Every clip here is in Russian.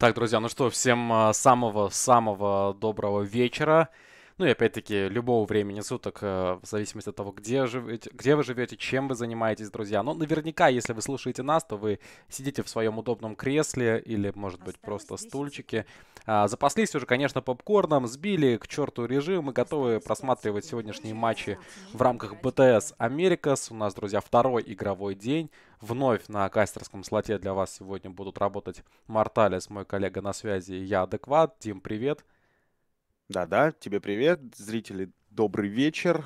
Так, друзья, ну что, всем а, самого-самого доброго вечера. Ну и опять-таки, любого времени суток, э, в зависимости от того, где, живете, где вы живете, чем вы занимаетесь, друзья. Но наверняка, если вы слушаете нас, то вы сидите в своем удобном кресле или, может быть, просто стульчике. А, запаслись уже, конечно, попкорном, сбили к черту режим и готовы просматривать сегодняшние матчи в рамках БТС Америкас. У нас, друзья, второй игровой день. Вновь на кастерском слоте для вас сегодня будут работать Марталес, мой коллега на связи, и я Адекват. Дим, привет. Привет. Да-да, тебе привет, зрители, добрый вечер.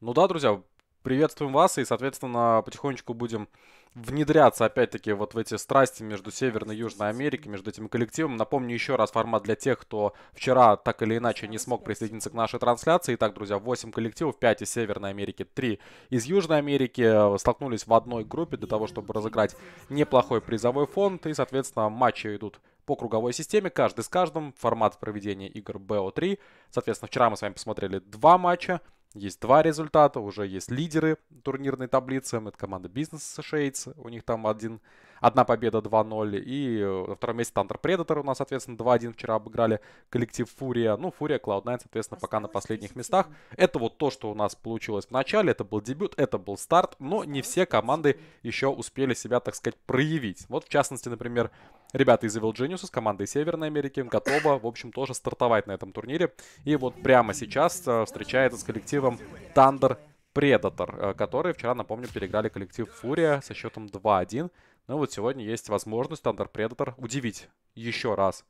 Ну да, друзья, приветствуем вас и, соответственно, потихонечку будем внедряться опять-таки вот в эти страсти между Северной и Южной Америкой, между этим коллективом. Напомню еще раз формат для тех, кто вчера так или иначе не смог присоединиться к нашей трансляции. Итак, друзья, 8 коллективов, 5 из Северной Америки, 3 из Южной Америки э, столкнулись в одной группе для того, чтобы разыграть неплохой призовой фонд. И, соответственно, матчи идут по круговой системе, каждый с каждым, формат проведения игр BO3. Соответственно, вчера мы с вами посмотрели два матча, есть два результата, уже есть лидеры турнирной таблицы, это команда Business Shades, у них там один одна победа 2-0. И на э, втором месте Thunder Предатор у нас, соответственно, 2-1 вчера обыграли коллектив Фурия. Ну, Фурия, Cloud9, соответственно, пока на последних местах. Это вот то, что у нас получилось в начале. Это был дебют, это был старт, но не все команды еще успели себя, так сказать, проявить. Вот, в частности, например, ребята из Evil Genius, с командой Северной Америки, готова, в общем, тоже стартовать на этом турнире. И вот прямо сейчас э, встречается с коллективом Тандер Предатор который вчера, напомню, переиграли коллектив Фурия со счетом 2-1. Ну вот сегодня есть возможность Thunder Predator удивить еще раз,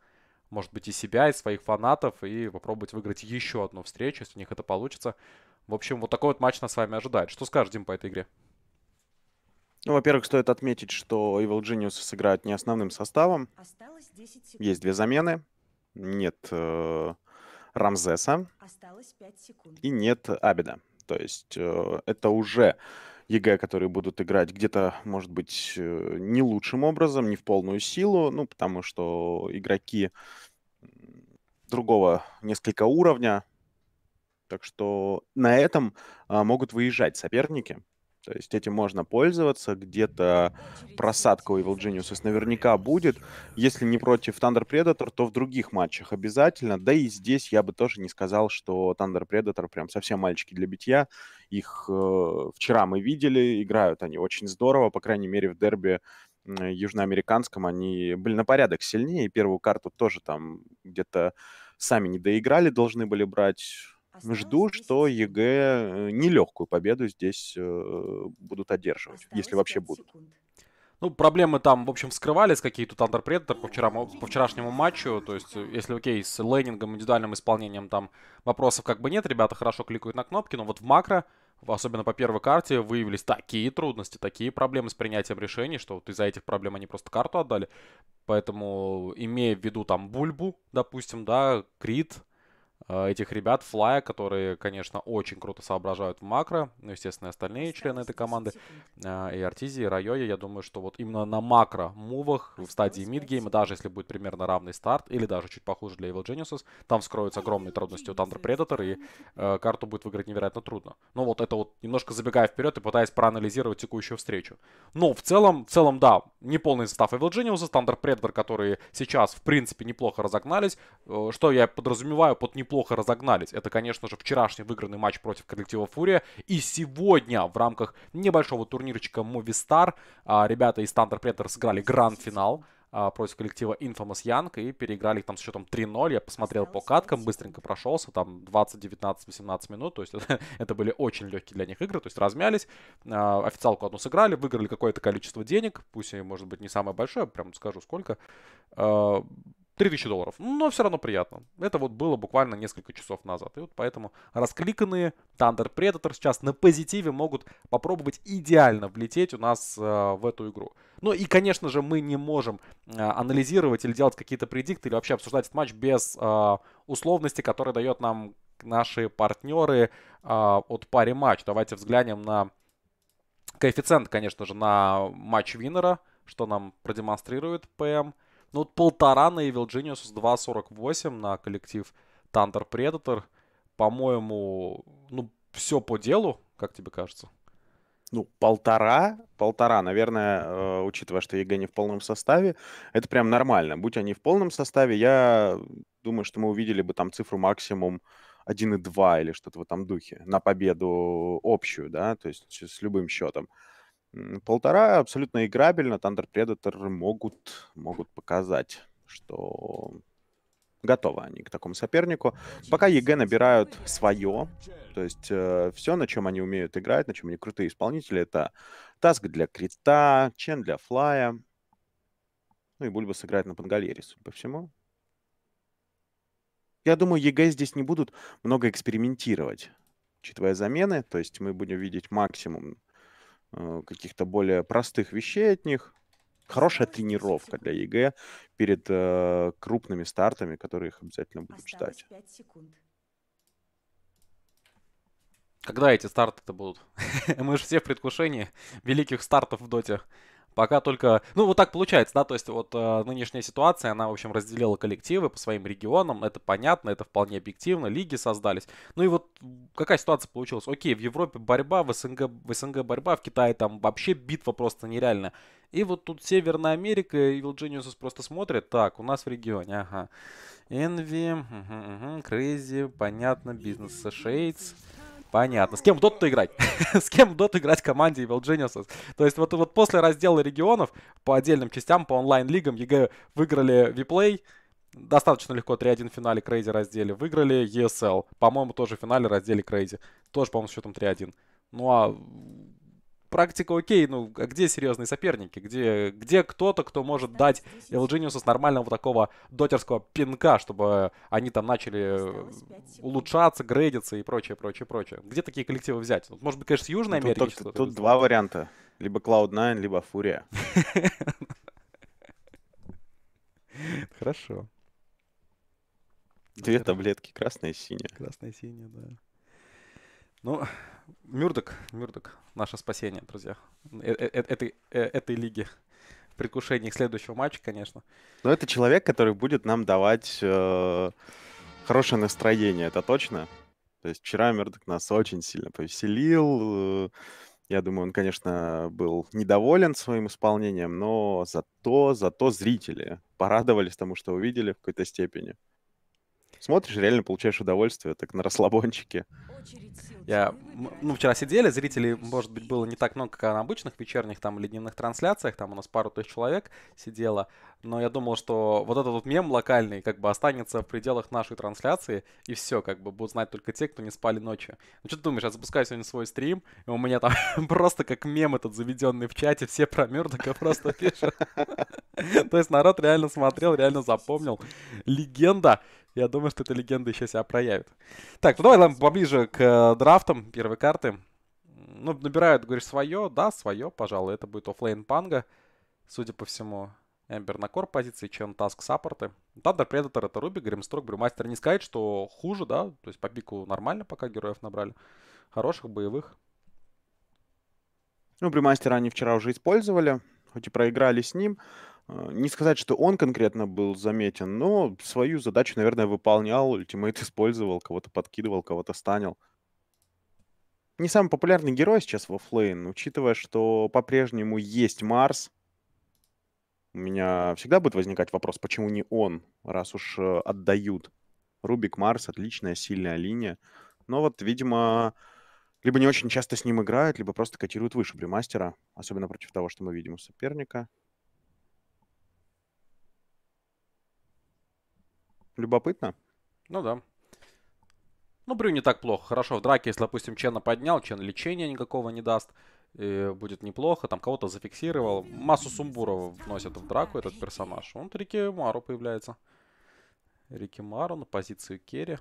может быть, и себя, и своих фанатов, и попробовать выиграть еще одну встречу, если у них это получится. В общем, вот такой вот матч нас с вами ожидает. Что скажешь, Дим, по этой игре? Ну, во-первых, стоит отметить, что Evil Genius сыграют не основным составом. Есть две замены. Нет э, Рамзеса. И нет Абеда. То есть э, это уже ЕГЭ, которые будут играть где-то, может быть, э, не лучшим образом, не в полную силу, ну, потому что игроки другого несколько уровня, так что на этом а, могут выезжать соперники. То есть этим можно пользоваться, где-то просадка у Evil Geniuses наверняка будет. Если не против Thunder Predator, то в других матчах обязательно. Да и здесь я бы тоже не сказал, что Thunder Predator прям совсем мальчики для битья. Их э, вчера мы видели, играют они очень здорово, по крайней мере в дерби южноамериканском они были на порядок сильнее, и первую карту тоже там где-то сами не доиграли, должны были брать а Жду, что ЕГЭ нелегкую победу здесь э, будут одерживать, Осталось если вообще будут. Ну, проблемы там, в общем, вскрывались, какие то Thunder Predator по, вчера, по вчерашнему матчу. То есть, э, если окей, с лейнингом, индивидуальным исполнением там вопросов как бы нет, ребята хорошо кликают на кнопки, но вот в макро, особенно по первой карте, выявились такие трудности, такие проблемы с принятием решений, что вот из-за этих проблем они просто карту отдали. Поэтому, имея в виду там Бульбу, допустим, да, Крит, Э, этих ребят, Флая, которые, конечно, очень круто соображают в макро, ну, естественно, остальные члены этой команды, а, и Артизи, и Райоя, я думаю, что вот именно на макро-мувах в стадии мидгейма, даже если будет примерно равный старт, или даже чуть похуже для Evil Geniuses, там вскроются огромные трудности у Thunder Predator, и э, карту будет выиграть невероятно трудно. Ну, вот это вот, немножко забегая вперед и пытаясь проанализировать текущую встречу. Но ну, в целом, в целом, да, неполный состав Evil Geniuses, Thunder Predator, которые сейчас, в принципе, неплохо разогнались, э, что я подразумеваю под неполным неплохо разогнались. Это, конечно же, вчерашний выигранный матч против коллектива Фурия. И сегодня в рамках небольшого турнирчика Movistar а, ребята из Thunder Predator сыграли гранд-финал а, против коллектива Infamous Young и переиграли там с счетом 3-0. Я посмотрел по каткам, быстренько прошелся, там 20, 19, 18 минут, то есть это, это были очень легкие для них игры, то есть размялись, э, официалку одну сыграли, выиграли какое-то количество денег, пусть и, может быть, не самое большое, прям скажу сколько, 3000 долларов. Но все равно приятно. Это вот было буквально несколько часов назад. И вот поэтому раскликанные Thunder Predator сейчас на позитиве могут попробовать идеально влететь у нас э, в эту игру. Ну и, конечно же, мы не можем э, анализировать или делать какие-то предикты или вообще обсуждать этот матч без э, условности, которая дает нам наши партнеры э, от пари матч. Давайте взглянем на коэффициент, конечно же, на матч Виннера, что нам продемонстрирует ПМ. Ну вот полтора на Evil Genius 2.48 на коллектив Thunder Predator. По-моему, ну, все по делу, как тебе кажется? Ну, полтора, полтора, наверное, э, учитывая, что ЕГЭ не в полном составе, это прям нормально. Будь они в полном составе, я думаю, что мы увидели бы там цифру максимум 1,2 или что-то в этом духе на победу общую, да, то есть с любым счетом полтора абсолютно играбельно Thunder Predator могут, могут показать, что готовы они к такому сопернику. Пока ЕГЭ набирают свое, то есть э, все, на чем они умеют играть, на чем они крутые исполнители, это Таск для Крита, Чен для Флая, ну и Бульба сыграет на Пангалере, судя по всему. Я думаю, ЕГЭ здесь не будут много экспериментировать, учитывая замены, то есть мы будем видеть максимум Э, каких-то более простых вещей от них. Хорошая тренировка для ЕГЭ перед э, крупными стартами, которые их обязательно будут Осталось ждать. Когда эти старты-то будут? Мы же все в предвкушении великих стартов в доте. Пока только... Ну, вот так получается, да, то есть вот э, нынешняя ситуация, она, в общем, разделила коллективы по своим регионам, это понятно, это вполне объективно, лиги создались. Ну и вот какая ситуация получилась? Окей, в Европе борьба, в СНГ, в СНГ борьба, в Китае там вообще битва просто нереальная. И вот тут Северная Америка, и Geniuses просто смотрят, так, у нас в регионе, ага. Envy, угу, угу, Crazy, понятно, бизнес Shades. Понятно. С кем в доту играть? С кем в доту играть команде Evil Geniuses? То есть вот, вот после раздела регионов по отдельным частям, по онлайн-лигам, ЕГЭ выиграли Виплей, достаточно легко 3-1 в финале Крейзи раздели. Выиграли ESL, по-моему, тоже в финале раздели Крейзи. Тоже, по-моему, с счетом 3-1. Ну а практика окей, ну а где серьезные соперники? Где, где кто-то, кто может дать Элджиниусу с нормального вот такого дотерского пинка, чтобы они там начали э, улучшаться, грейдиться и прочее, прочее, прочее. Где такие коллективы взять? может быть, конечно, с Южной ну, Америки? Тут, тут, тут два варианта. Либо Cloud9, либо Фурия. Хорошо. Две таблетки, красная и синяя. Красная и синяя, да. Ну, Мюрдок, Мюрдок, наше спасение, друзья, э, э, э, этой, лиги в предвкушении следующего матча, конечно. Но это человек, который будет нам давать хорошее настроение, это точно. То есть вчера Мюрдок нас очень сильно повеселил. Я думаю, он, конечно, был недоволен своим исполнением, но зато, зато зрители порадовались тому, что увидели в какой-то степени смотришь, реально получаешь удовольствие, так на расслабончике. Я, ну, вчера сидели, зрителей, может быть, было не так много, как на обычных вечерних там или дневных трансляциях, там у нас пару тысяч человек сидело, но я думал, что вот этот вот мем локальный как бы останется в пределах нашей трансляции, и все, как бы будут знать только те, кто не спали ночью. Ну, что ты думаешь, я запускаю сегодня свой стрим, и у меня там просто как мем этот заведенный в чате, все про Мёрдока просто пишут. То есть народ реально смотрел, реально запомнил. Легенда я думаю, что эта легенда еще себя проявит. Так, ну давай там поближе к э, драфтам первой карты. Ну, набирают, говоришь, свое. Да, свое, пожалуй. Это будет оффлейн панга, судя по всему. Эмбер на кор позиции, чем таск саппорты. Тандер Предатор это Руби, Гримстрок, Брюмастер. Не сказать, что хуже, да? То есть по пику нормально пока героев набрали. Хороших, боевых. Ну, Брюмастера они вчера уже использовали, хоть и проиграли с ним. А, не сказать, что он конкретно был заметен, но свою задачу, наверное, выполнял, ультимейт использовал, кого-то подкидывал, кого-то станил. Не самый популярный герой сейчас в оффлейн, учитывая, что по-прежнему есть Марс. У меня всегда будет возникать вопрос, почему не он, раз уж э, отдают. Рубик Марс — отличная, сильная линия. Но вот, видимо, либо не очень часто с ним играют, либо просто котируют выше бремастера, особенно против того, что мы видим у соперника. Любопытно. Ну да. Ну, Брю не так плохо. Хорошо, в драке, если, допустим, Чена поднял, Чен лечения никакого не даст. И э, будет неплохо, там кого-то зафиксировал. Массу сумбуров вносит в драку этот персонаж. Он Рики Мару появляется. Рики Мару на позицию Керри.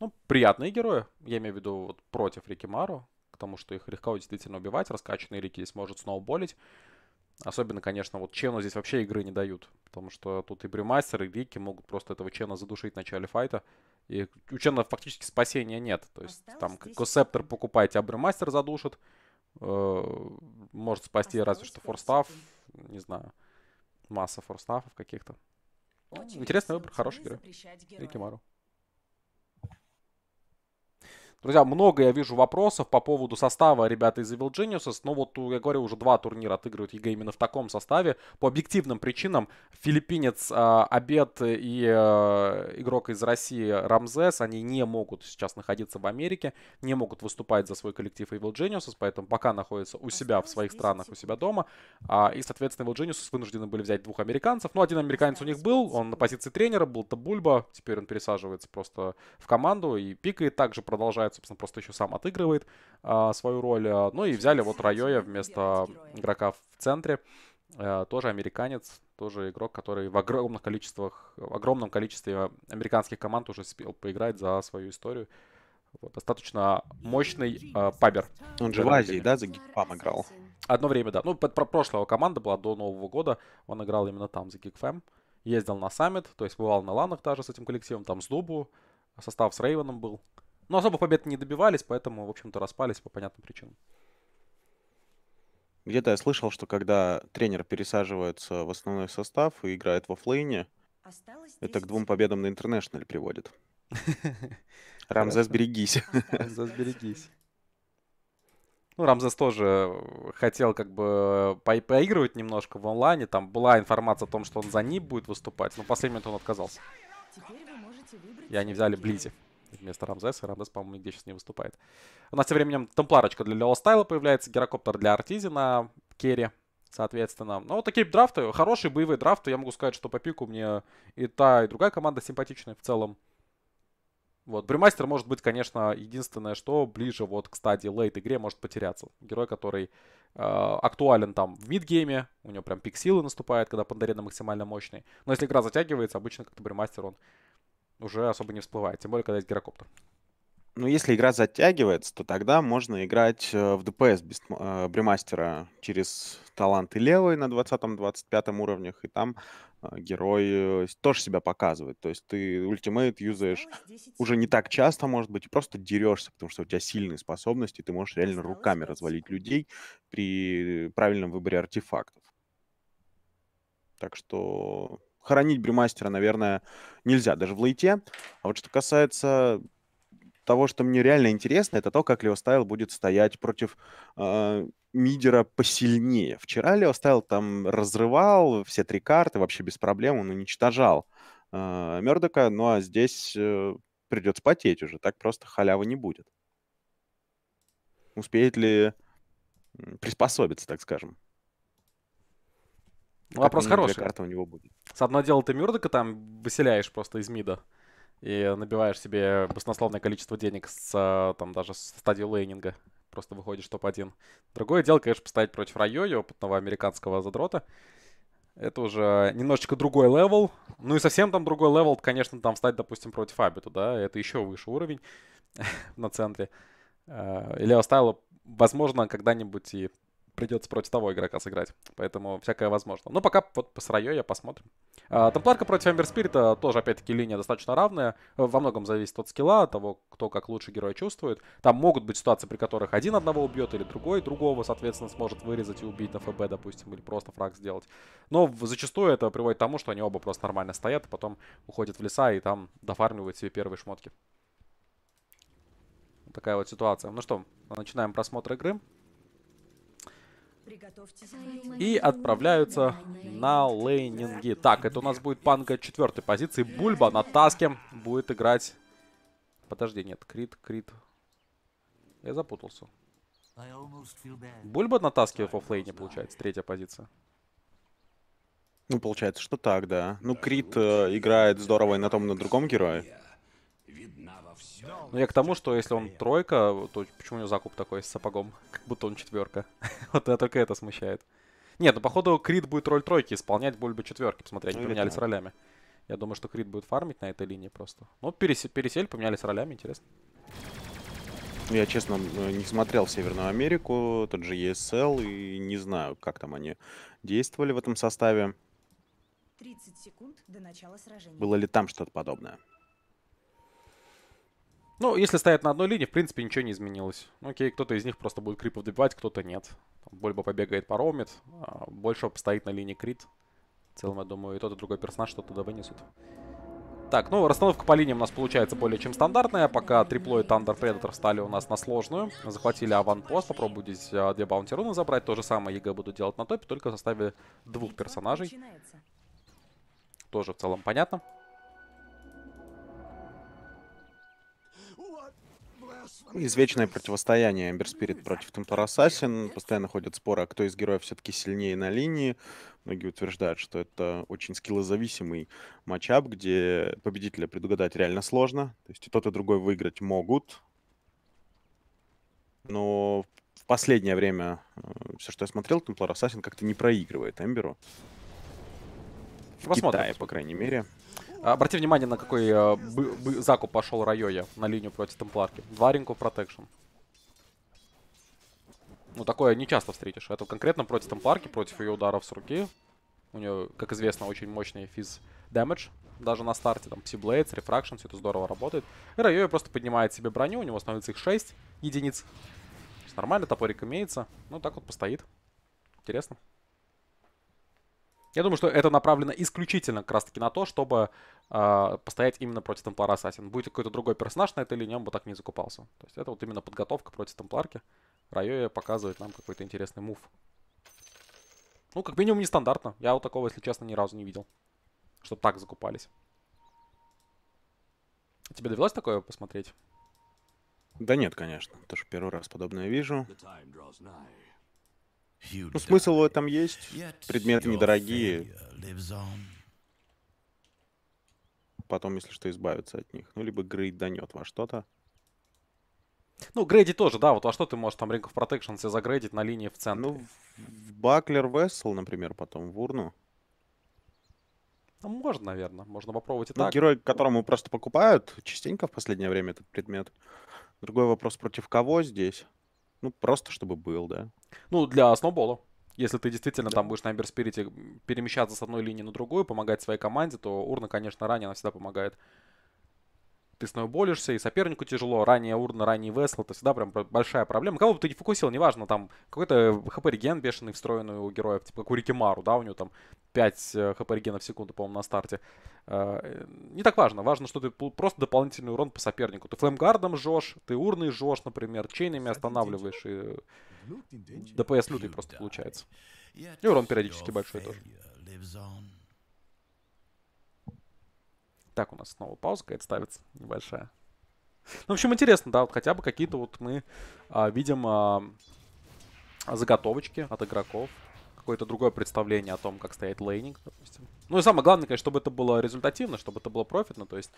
Ну, приятные герои, я имею в виду вот, против Рики Мару, потому что их легко действительно убивать, раскачанный Рики здесь может сноуболить. Особенно, конечно, вот Чену здесь вообще игры не дают. Потому что тут и Брюмастер, и Вики могут просто этого Чена задушить в начале файта. И у Чена фактически спасения нет. То есть Осталось там Косептор покупаете, а Брюмастер задушит. Э, может спасти Осталось разве что форстав. Не знаю. Масса форстафов каких-то. Интересный выбор, хороший герой. Рикимару. Друзья, много я вижу вопросов по поводу состава ребята из Evil Geniuses, но ну, вот, я говорю, уже два турнира отыгрывают ЕГЭ именно в таком составе. По объективным причинам филиппинец э, Обед и э, игрок из России Рамзес, они не могут сейчас находиться в Америке, не могут выступать за свой коллектив Evil Geniuses, поэтому пока находятся у себя в своих странах, у себя дома. Э, и, соответственно, Evil Geniuses вынуждены были взять двух американцев. Ну, один американец у них был, он на позиции тренера был, Табульба, теперь он пересаживается просто в команду и пикает, также продолжает играет, собственно, просто еще сам отыгрывает а, свою роль. А, ну и взяли вот Райоя вместо игрока в центре. А, тоже американец, тоже игрок, который в огромных количествах, в огромном количестве американских команд уже успел поиграть за свою историю. Вот, достаточно мощный э, пабер. Он же в Азии, да, за Гигфам играл? Одно время, да. Ну, под, про прошлого команда была до Нового года. Он играл именно там за Гигфэм. Ездил на саммит, то есть бывал на ланах даже с этим коллективом, там с Дубу. Состав с Рейвеном был. Но особо побед не добивались, поэтому, в общем-то, распались по понятным причинам. Где-то я слышал, что когда тренер пересаживается в основной состав и играет во оффлейне, это к двум победам на интернешнл приводит. Рамзес, берегись. Рамзес, берегись. Ну, Рамзес тоже э, хотел как бы э, по поигрывать немножко в онлайне. Там была информация о том, что он за ним будет выступать, но в последний момент он отказался. И они взяли Близи вместо Рамзеса. Рамзес, по-моему, нигде сейчас не выступает. У нас тем временем Темпларочка для Леостайла появляется, Герокоптер для Артизина, Керри, соответственно. Ну, вот такие драфты, хорошие боевые драфты. Я могу сказать, что по пику мне и та, и другая команда симпатичная в целом. Вот, Брюмастер может быть, конечно, единственное, что ближе вот к стадии лейт игре может потеряться. Герой, который э, актуален там в мидгейме, у него прям пик силы наступает, когда Пандарена максимально мощный. Но если игра затягивается, обычно как-то Брюмастер он уже особо не всплывает, тем более, когда есть гирокоптер. Ну, если игра затягивается, то тогда можно играть э, в ДПС без э, бремастера через таланты левой на 20-25 уровнях, и там э, герой тоже себя показывает. То есть ты ультимейт юзаешь уже не так часто, может быть, и просто дерешься, потому что у тебя сильные способности, и ты можешь реально руками развалить людей при правильном выборе артефактов. Так что хоронить брюмастера, наверное, нельзя, даже в лейте. А вот что касается того, что мне реально интересно, это то, как Лео Стайл будет стоять против э, мидера посильнее. Вчера Лео Стайл там разрывал все три карты вообще без проблем, он уничтожал э, Мердока, ну а здесь э, придется потеть уже, так просто халявы не будет. Успеет ли приспособиться, так скажем? Ну, вопрос хороший. карта у него будет. С одно дело ты Мюрдока там выселяешь просто из МИДа и набиваешь себе баснословное количество денег с а, там даже с стадии лейнинга. Просто выходишь топ-1. Другое дело, конечно, поставить против Райо, опытного американского задрота. Это уже немножечко другой левел. Ну и совсем там другой левел, конечно, там встать, допустим, против Абиту, да, это еще выше уровень на центре. Или а, оставила, возможно, когда-нибудь и придется против того игрока сыграть. Поэтому всякое возможно. Но пока вот с я посмотрим. А, Темпларка против Эмбер а, тоже, опять-таки, линия достаточно равная. Во многом зависит от скилла, от того, кто как лучше героя чувствует. Там могут быть ситуации, при которых один одного убьет, или другой другого, соответственно, сможет вырезать и убить на ФБ, допустим, или просто фраг сделать. Но зачастую это приводит к тому, что они оба просто нормально стоят, а потом уходят в леса и там дофармливают себе первые шмотки. Такая вот ситуация. Ну что, начинаем просмотр игры. И отправляются на лейнинги. Так, это у нас будет панга четвертой позиции. Бульба на таске будет играть... Подожди, нет, крит, крит. Я запутался. Бульба на таске в оффлейне, получается, третья позиция. Ну, получается, что так, да. Ну, Крит э, играет здорово и на том, и на другом герое. Видна ну я к тому, что если он тройка, то почему у него закуп такой с сапогом? Как будто он четверка. вот это только это смущает. Нет, ну походу Крид будет роль тройки исполнять, более бы четверки, посмотри, ну, они поменялись да. ролями. Я думаю, что Крид будет фармить на этой линии просто. Ну, пересели, пересели поменялись ролями, интересно. Я, честно, э, не смотрел Северную Америку, тот же ESL, и не знаю, как там они действовали в этом составе. 30 секунд до начала сражения. Было ли там что-то подобное? Ну, если стоят на одной линии, в принципе, ничего не изменилось. Ну, окей, кто-то из них просто будет крипов добивать, кто-то нет. Больба побегает, паромит. А больше стоит на линии крит. В целом, я думаю, и тот, и другой персонаж что-то туда вынесут. Так, ну, расстановка по линиям у нас получается более чем стандартная. Пока трипло и Тандер Предатор встали у нас на сложную. Захватили аванпост. Попробую здесь а, две баунти руны забрать. То же самое ЕГЭ буду делать на топе, только в составе двух персонажей. Тоже в целом понятно. Ну, извечное противостояние Эмбер Спирит против Темплар Ассасин. Постоянно ходят споры, а кто из героев все-таки сильнее на линии. Многие утверждают, что это очень скиллозависимый матчап, где победителя предугадать реально сложно. То есть и тот, и другой выиграть могут. Но в последнее время э, все, что я смотрел, Темплар Ассасин как-то не проигрывает Эмберу. В Китае, по крайней мере. Обрати внимание, на какой э, закуп пошел Райоя на линию против Темпларки. Два ринку протекшн. Ну, такое не часто встретишь. Это конкретно против Темпларки, против ее ударов с руки. У нее, как известно, очень мощный физ дэмэдж. Даже на старте, там, Псиблейдс, Рефракшн, все это здорово работает. И Райоя просто поднимает себе броню, у него становится их 6 единиц. Нормально, топорик имеется. Ну, так вот постоит. Интересно. Я думаю, что это направлено исключительно как раз-таки на то, чтобы э, постоять именно против Темплара Ассасин. Будет какой-то другой персонаж на этой линии, он бы так не закупался. То есть это вот именно подготовка против Темпларки. Райоя показывает нам какой-то интересный мув. Ну, как минимум, нестандартно. Я вот такого, если честно, ни разу не видел. Чтобы так закупались. Тебе довелось такое посмотреть? Да нет, конечно. Тоже первый раз подобное вижу. Ну, смысл в этом есть. Предметы недорогие. Потом, если что, избавиться от них. Ну, либо Грейд донет во что-то. Ну, грейди тоже, да. Вот во что ты можешь там Ring of Protection себе загрейдить на линии в центре? Ну, в Баклер Вессел, например, потом в урну. Ну, можно, наверное. Можно попробовать и ну, так. Герой, которому просто покупают частенько в последнее время этот предмет. Другой вопрос, против кого здесь? Ну, просто чтобы был, да. Ну, для сноубола. Если ты действительно да. там будешь на Эмберспирите перемещаться с одной линии на другую, помогать своей команде, то урна, конечно, ранее она всегда помогает. Ты сноуболишься, и сопернику тяжело. Ранее урна, ранее весла, это всегда прям большая проблема. Кого бы ты не фокусил, неважно, там какой-то хп-реген бешеный встроенный у героев, типа Курикимару, да, у него там 5 э, хп-регенов в секунду, по-моему, на старте. Э, не так важно. Важно, что ты просто дополнительный урон по сопернику. Ты флемгардом жжешь, ты урны жжешь, например, чейнами останавливаешь и ДПС лютый просто получается. И урон периодически большой тоже. Так, у нас снова пауза какая-то ставится небольшая. Ну, в общем, интересно, да, вот хотя бы какие-то вот мы а, видим а, заготовочки от игроков какое-то другое представление о том, как стоит лейнинг, допустим. Ну и самое главное, конечно, чтобы это было результативно, чтобы это было профитно. То есть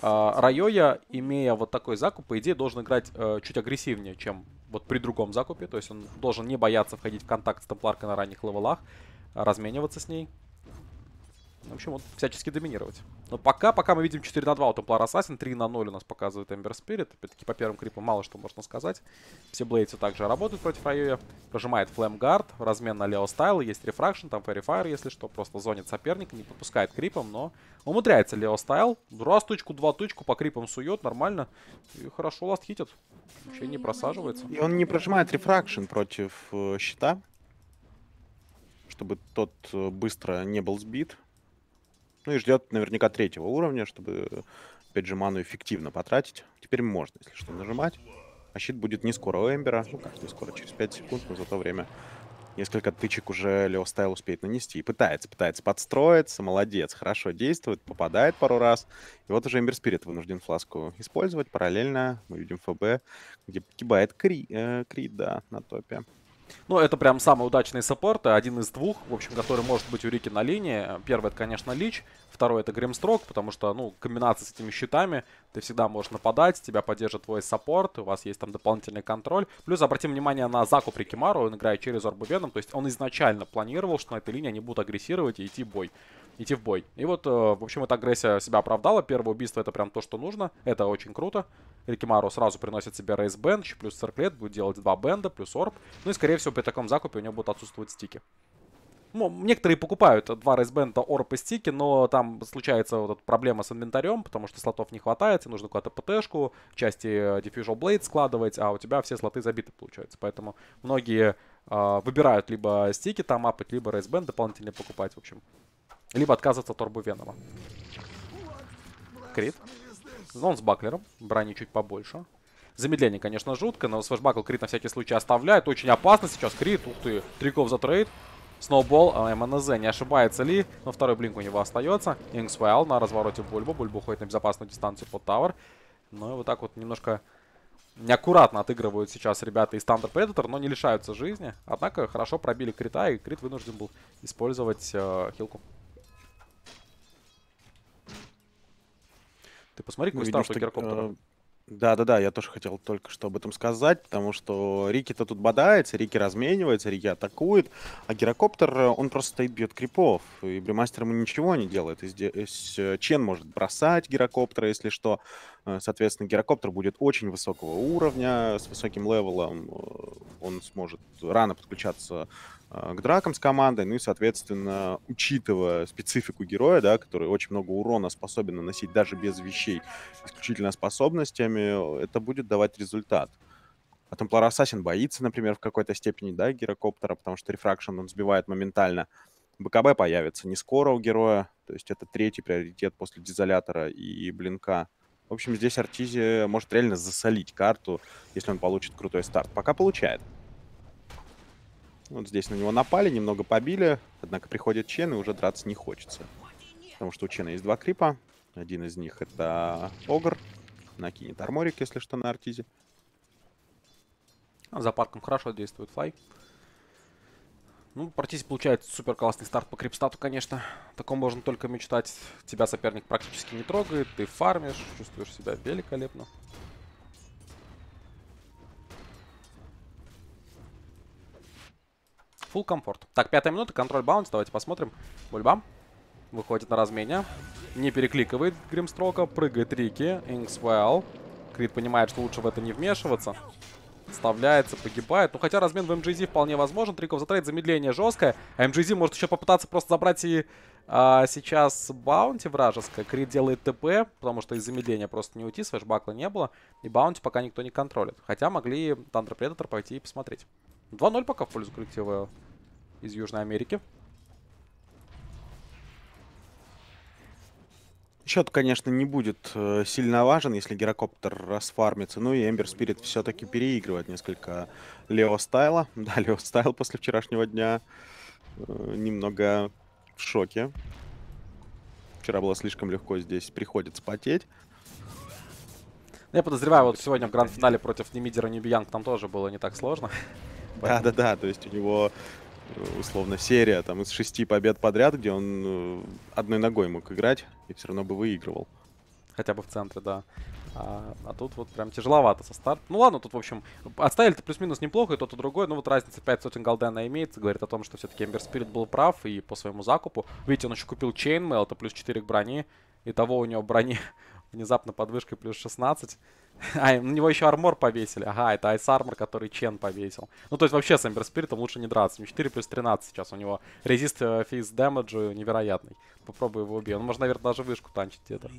э, Райоя, имея вот такой закуп, по идее, должен играть э, чуть агрессивнее, чем вот при другом закупе. То есть он должен не бояться входить в контакт с Темпларкой на ранних левелах, а размениваться с ней, в общем, он всячески доминировать. Но пока, пока мы видим 4 на 2 у Темплар Ассасин, 3 на 0 у нас показывает Эмбер Спирит. Опять-таки по первым крипам мало что можно сказать. Все Блейдсы также работают против Айоя. Прожимает Флемгард в размен на Лео Стайл. Есть Рефракшн, там Феррифайр, если что. Просто зонит соперника, не подпускает крипом, но умудряется Лео Стайл. Раз точку, два точку по крипам сует, нормально. И хорошо ласт хитит. Вообще не просаживается. И он не прожимает Рефракшн против э, щита чтобы тот э, быстро не был сбит. Ну и ждет наверняка третьего уровня, чтобы, опять же, ману эффективно потратить. Теперь можно, если что, нажимать. А щит будет не скоро у Эмбера. Ну как не скоро, через 5 секунд, но за то время несколько тычек уже Лео Стайл успеет нанести. И пытается, пытается подстроиться, молодец, хорошо действует, попадает пару раз. И вот уже Эмбер Спирит вынужден фласку использовать. Параллельно мы видим ФБ, где погибает Кри, э, Кри да, на топе. Ну, это прям самый удачный саппорт, один из двух, в общем, который может быть у Рики на линии. Первый, это, конечно, Лич, второй, это Гримстрок, потому что, ну, комбинация с этими щитами, ты всегда можешь нападать, тебя поддержит твой саппорт, у вас есть там дополнительный контроль. Плюс обратим внимание на закуп Рикимару, он играет через Орбу Веном, то есть он изначально планировал, что на этой линии они будут агрессировать и идти бой идти в бой. И вот, э, в общем, эта агрессия себя оправдала. Первое убийство это прям то, что нужно. Это очень круто. Рикимару сразу приносит себе рейс бенч, плюс цирклет, будет делать два бенда, плюс орб. Ну и, скорее всего, при таком закупе у него будут отсутствовать стики. Ну, некоторые покупают два рейсбенда, орб и стики, но там случается вот эта проблема с инвентарем, потому что слотов не хватает, и нужно куда-то ПТшку, части э, Diffusion Blade складывать, а у тебя все слоты забиты, получается. Поэтому многие э, выбирают либо стики там апать, либо рейсбенд дополнительно покупать, в общем. Либо отказываться от Торбу Венома. Крит. Но он с баклером. Брони чуть побольше. Замедление, конечно, жутко, но свэшбакл крит на всякий случай оставляет. Очень опасно сейчас крит. Ух ты, триков за трейд. Сноубол, а, МНЗ не ошибается ли, но второй блинк у него остается. Ингсвейл на развороте Бульбу. Бульбу уходит на безопасную дистанцию под тавер. Ну и вот так вот немножко неаккуратно отыгрывают сейчас ребята из Thunder Predator, но не лишаются жизни. Однако хорошо пробили крита, и крит вынужден был использовать э, хилку. Ты посмотри, какой ну, статус что... гирокоптера. Э, да-да-да, я тоже хотел только что об этом сказать, потому что Рики-то тут бодается, Рики разменивается, Рики атакует, а Гирокоптер, э, он просто стоит, бьет крипов, и Бремастер ему ничего не делает. И Здесь э, Чен может бросать Гирокоптера, если что. Соответственно, Гирокоптер будет очень высокого уровня, с высоким левелом. Он сможет рано подключаться Э, к дракам с командой, ну и, соответственно, учитывая специфику героя, да, который очень много урона способен наносить даже без вещей, исключительно способностями, это будет давать результат. А Темплар Ассасин боится, например, в какой-то степени, да, гирокоптера, потому что рефракшн он сбивает моментально. БКБ появится не скоро у героя, то есть это третий приоритет после Дизолятора и Блинка. В общем, здесь Артизи может реально засолить карту, если он получит крутой старт. Пока получает. Вот здесь на него напали, немного побили. Однако приходит Чен, и уже драться не хочется. Потому что у Чена есть два крипа. Один из них это Огр. Накинет арморик, если что, на Артизе. А, за парком хорошо действует Флай. Ну, Артизе получает супер классный старт по крипстату, конечно. Таком можно только мечтать. Тебя соперник практически не трогает, ты фармишь, чувствуешь себя великолепно. Фул комфорт. Так, пятая минута, контроль баунс. Давайте посмотрим. Бульба выходит на размене. Не перекликивает Гримстрока, прыгает Рики. Ингсвелл. Крит понимает, что лучше в это не вмешиваться. Вставляется, погибает. Ну, хотя размен в МГЗ вполне возможен. Триков за замедление жесткое. А МГЗ может еще попытаться просто забрать и а, сейчас баунти вражеское. Крит делает ТП, потому что из замедления просто не уйти. Свэшбакла не было. И баунти пока никто не контролит. Хотя могли тандра Предатор пойти и посмотреть. 2-0 пока в пользу коллектива из Южной Америки. Счет, конечно, не будет э, сильно важен, если Герокоптер расфармится. Ну и Эмбер Спирит все-таки переигрывает несколько Лео Стайла. Да, Лео Стайл после вчерашнего дня э, немного в шоке. Вчера было слишком легко здесь, приходится потеть. Ну, я подозреваю, вот сегодня в гранд-финале против Немидера Ньюбиянг там тоже было не так сложно. Да-да-да, то есть у него э, условно серия там из шести побед подряд, где он э, одной ногой мог играть и все равно бы выигрывал. Хотя бы в центре, да. А, а тут вот прям тяжеловато со старт. Ну ладно, тут, в общем, отставили-то плюс-минус неплохо, и тот, и другой. Ну вот разница 5 сотен голдена имеется. Говорит о том, что все-таки Эмбер Спирит был прав и по своему закупу. Видите, он еще купил Чейнмейл, это плюс 4 к броне. Итого у него брони внезапно подвышкой плюс 16. А, на него еще армор повесили. Ага, это Айс Армор, который Чен повесил. Ну, то есть вообще с Эмбер Спиритом лучше не драться. У него 4 плюс 13 сейчас. У него резист э, фейс дэмэджу невероятный. Попробую его убить. Он может, наверное, даже вышку танчить где-то.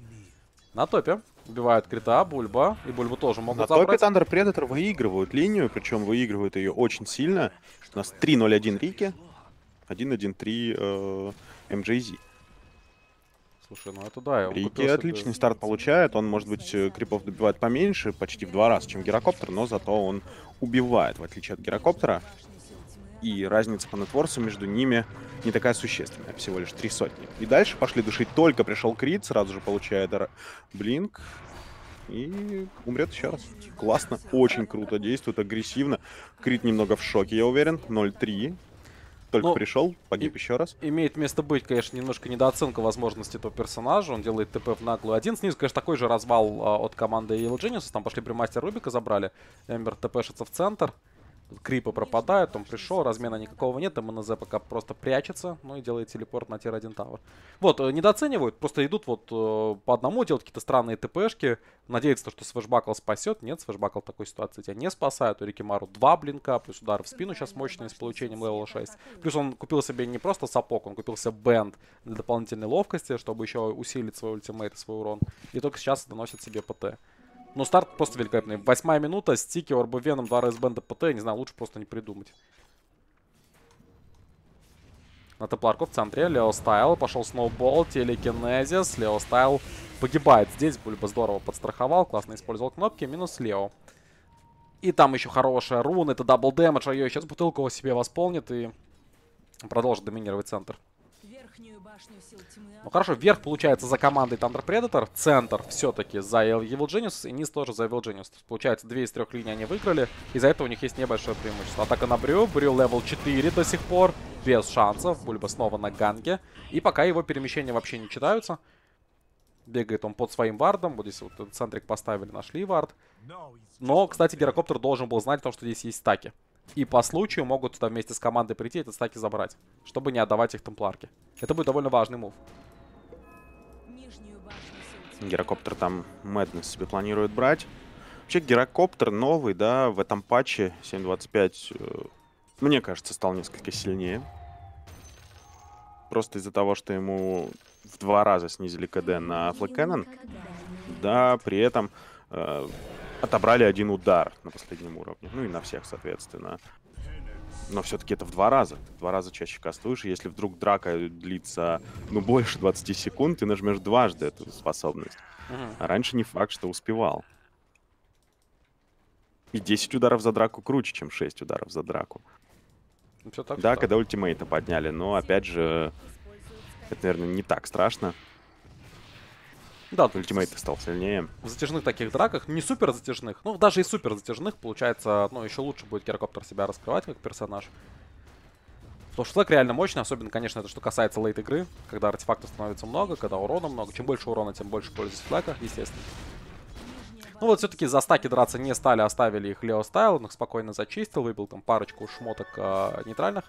На топе убивают Крита, Бульба, и Бульбу тоже могут На забрать. топе Тандер Предатор выигрывают линию, причем выигрывают ее очень сильно. У нас 3-0-1 Рики, 1-1-3 э, MJZ. Слушай, ну это да. Рики отличный старт получает. Он, может быть, э, крипов добивает поменьше, почти в два раза, чем Герокоптер, но зато он убивает, в отличие от Герокоптера. И разница по нетворсу между ними не такая существенная, всего лишь три сотни. И дальше пошли душить. Только пришел Крит, сразу же получает блинк. И умрет еще раз. Классно, очень круто действует, агрессивно. Крит немного в шоке, я уверен. 0-3 только ну, пришел, погиб и, еще раз. Имеет место быть, конечно, немножко недооценка возможности этого персонажа. Он делает ТП в наглую один. Снизу, конечно, такой же развал а, от команды Evil Genius. Там пошли примастер Рубика, забрали. Эмбер ТПшится в центр. Крипы пропадают, он пришел, размена никакого нет, МНЗ пока просто прячется, ну и делает телепорт на тир-1 тавер. Вот, э, недооценивают, просто идут вот э, по одному, делают какие-то странные ТПшки, надеются, что Свэшбакл спасет. Нет, Свэшбакл такой ситуации тебя не спасает. У Рикимару два блинка, плюс удар в спину сейчас мощный с получением левела 6. Плюс он купил себе не просто сапог, он купил себе бенд для дополнительной ловкости, чтобы еще усилить свой ультимейт и свой урон. И только сейчас доносит себе ПТ. Но ну, старт просто великолепный. Восьмая минута, стики, орбы Веном, 2 рэсбенда ПТ. Не знаю, лучше просто не придумать. На тепларку в центре. Лео Стайл. Пошел сноубол. Телекинезис. Лео Стайл погибает здесь. Бульба здорово подстраховал. Классно использовал кнопки. Минус Лео. И там еще хорошая руна. Это дабл дэмэдж. А ее сейчас бутылку себе восполнит и продолжит доминировать центр. Ну хорошо, вверх получается за командой Thunder Predator, центр все-таки за Evil Genius, и низ тоже за Evil Genius. Получается, две из трех линий они выиграли, из-за этого у них есть небольшое преимущество. Атака на Брю, Брю левел 4 до сих пор, без шансов, Бульба снова на ганге, и пока его перемещения вообще не читаются. Бегает он под своим вардом, вот здесь вот центрик поставили, нашли вард. Но, кстати, Герокоптер должен был знать о том, что здесь есть стаки. И по случаю могут туда вместе с командой прийти и этот стаки забрать. Чтобы не отдавать их темпларке. Это будет довольно важный мув. Герокоптер там Мэднес себе планирует брать. Вообще герокоптер новый, да, в этом патче 7.25, э, мне кажется, стал несколько сильнее. Просто из-за того, что ему в два раза снизили КД на Флэкэнон. Да, при этом э, отобрали один удар на последнем уровне. Ну и на всех, соответственно. Но все-таки это в два раза. Ты в два раза чаще кастуешь. если вдруг драка длится, ну, больше 20 секунд, ты нажмешь дважды эту способность. А раньше не факт, что успевал. И 10 ударов за драку круче, чем 6 ударов за драку. Ну, так, да, все когда ультимейта подняли, но опять же, это, наверное, не так страшно. Да, тут ультимейт стал сильнее. В затяжных таких драках, не супер затяжных, ну даже и супер затяжных, получается, ну еще лучше будет Керкоптер себя раскрывать как персонаж. Потому что флэк реально мощный, особенно, конечно, это что касается лейт игры, когда артефактов становится много, когда урона много. Чем больше урона, тем больше пользуется флэка, естественно. Ну вот все-таки за стаки драться не стали, оставили их Лео Стайл, он их спокойно зачистил, выбил там парочку шмоток э, нейтральных.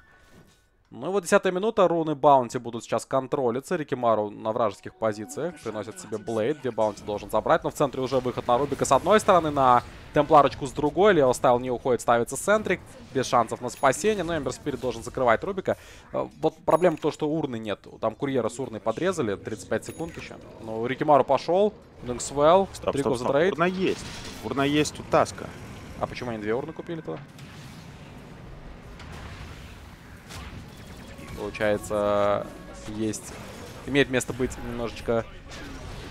Ну и вот 10 минута. Руны Баунти будут сейчас контролиться. Рикимару на вражеских позициях. Приносит себе Блейд, где Баунти должен забрать. Но в центре уже выход на Рубика с одной стороны, на Темпларочку с другой. Лео Стайл не уходит, ставится Сентрик. Без шансов на спасение. Но Эмбер Спирит должен закрывать Рубика. Э, вот проблема в том, что урны нет. Там курьера с урной подрезали. 35 секунд еще. Но ну, Рикимару пошел. Линксвелл. Триков за Урна есть. Урна есть у Таска. А почему они две урны купили тогда? Получается, есть... Имеет место быть немножечко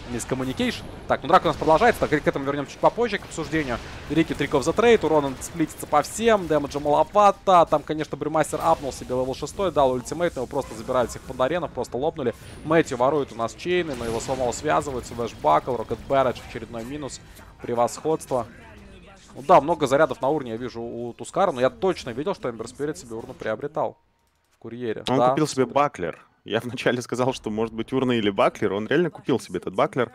мискоммуникейшн. Так, ну драка у нас продолжается, так, к этому вернем чуть попозже, к обсуждению. Рики триков за трейд, урон сплитится по всем, дэмэджа маловато. Там, конечно, Брюмастер апнул себе левел 6, дал ультимейт, но его просто забирали всех под арену, просто лопнули. Мэтью ворует у нас чейны, но его сломал самого связывают, флешбакл, рокет бэридж, очередной минус, превосходство. Ну да, много зарядов на урне я вижу у Тускара, но я точно видел, что Эмбер Спирит себе урну приобретал курьере. Он да? купил себе баклер. Я вначале сказал, что может быть урна или баклер. Он реально купил себе этот баклер.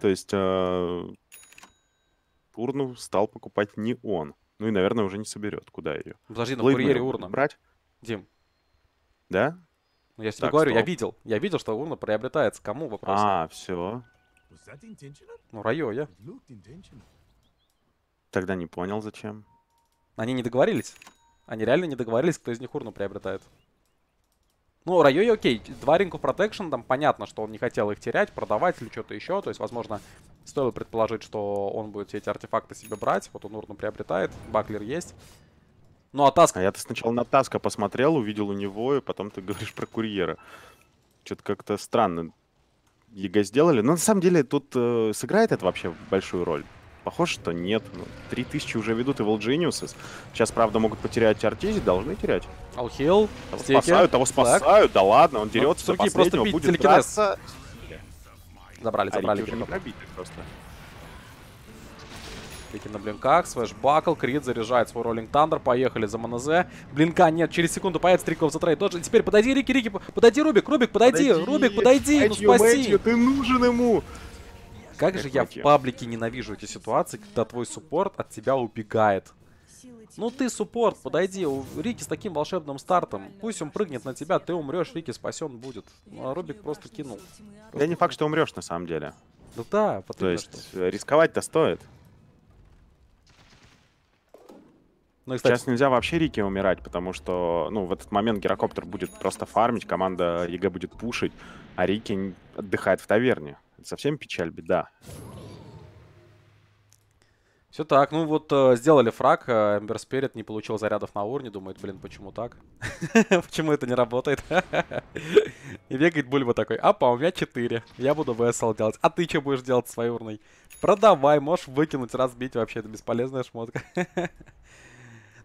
То есть э, урну стал покупать не он. Ну и, наверное, уже не соберет. Куда ее? Подожди, на курьере урна. Брать? Дим. Да? Ну, я тебе говорю, стоп. я видел. Я видел, что урна приобретается. Кому вопрос? А, все. Ну, Райо, я. Тогда не понял, зачем. Они не договорились. Они реально не договорились, кто из них урну приобретает. Ну, Райой окей, два ринку протекшн, там понятно, что он не хотел их терять, продавать или что-то еще. То есть, возможно, стоило предположить, что он будет все эти артефакты себе брать. Вот он урну приобретает, баклер есть. Ну, а Таска... А я-то сначала на Таска посмотрел, увидел у него, и потом ты говоришь про курьера. Что-то как-то странно его сделали. Но на самом деле тут э, сыграет это вообще большую роль. Похоже, что нет. Ну, 3000 уже ведут Evil Geniuses. Сейчас, правда, могут потерять Артизи, должны терять. Алхил, Того стеки, спасают, того спасают. Флаг. Да ладно, он ну, дерется ну, просто будет драться. Забрали, забрали. Уже не на блинках, свэш бакл, Крид заряжает свой роллинг тандер, поехали за Монозе. Блинка нет, через секунду появится триков за трейд. Доджи. Теперь подойди, Рики, Рики, подойди, Рубик, Рубик, подойди, подойди. Рубик, подойди, подойди ну спаси. Мэтью, ты нужен ему. Как, же я в паблике ненавижу эти ситуации, когда твой суппорт от тебя убегает. Ну ты суппорт, подойди, у Рики с таким волшебным стартом. Пусть он прыгнет на тебя, ты умрешь, Рики спасен будет. Ну, а Рубик просто кинул. Просто... Да не факт, что умрешь на самом деле. Ну да, потому То есть что. рисковать-то стоит. Ну, кстати... Сейчас нельзя вообще Рики умирать, потому что, ну, в этот момент гирокоптер будет просто фармить, команда ЕГЭ будет пушить, а Рики отдыхает в таверне. Совсем печаль, беда. Все так, ну вот э, сделали фраг, Эмбер Спирит не получил зарядов на уровне, думает, блин, почему так? Почему это не работает? И бегает Бульба такой, апа, у меня 4, я буду ВСЛ делать. А ты что будешь делать своей урной? Продавай, можешь выкинуть, разбить, вообще это бесполезная шмотка.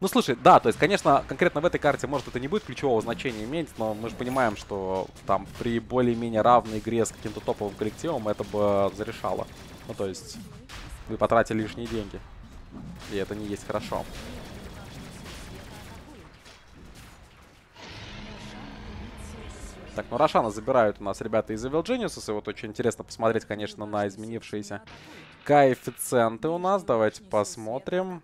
Ну, слушай, да, то есть, конечно, конкретно в этой карте, может, это не будет ключевого значения иметь, но мы же понимаем, что там при более-менее равной игре с каким-то топовым коллективом это бы зарешало. Ну, то есть, вы потратили лишние деньги. И это не есть хорошо. Так, ну Рошана забирают у нас ребята из Evil Geniuses. И вот очень интересно посмотреть, конечно, на изменившиеся коэффициенты у нас. Давайте посмотрим.